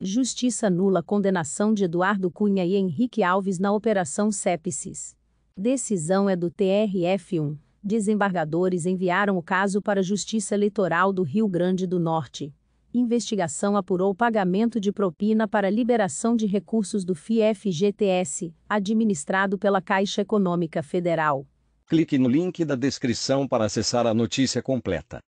Justiça nula condenação de Eduardo Cunha e Henrique Alves na Operação Sepsis. Decisão é do TRF1. Desembargadores enviaram o caso para a Justiça Eleitoral do Rio Grande do Norte. Investigação apurou pagamento de propina para liberação de recursos do GTS, administrado pela Caixa Econômica Federal. Clique no link da descrição para acessar a notícia completa.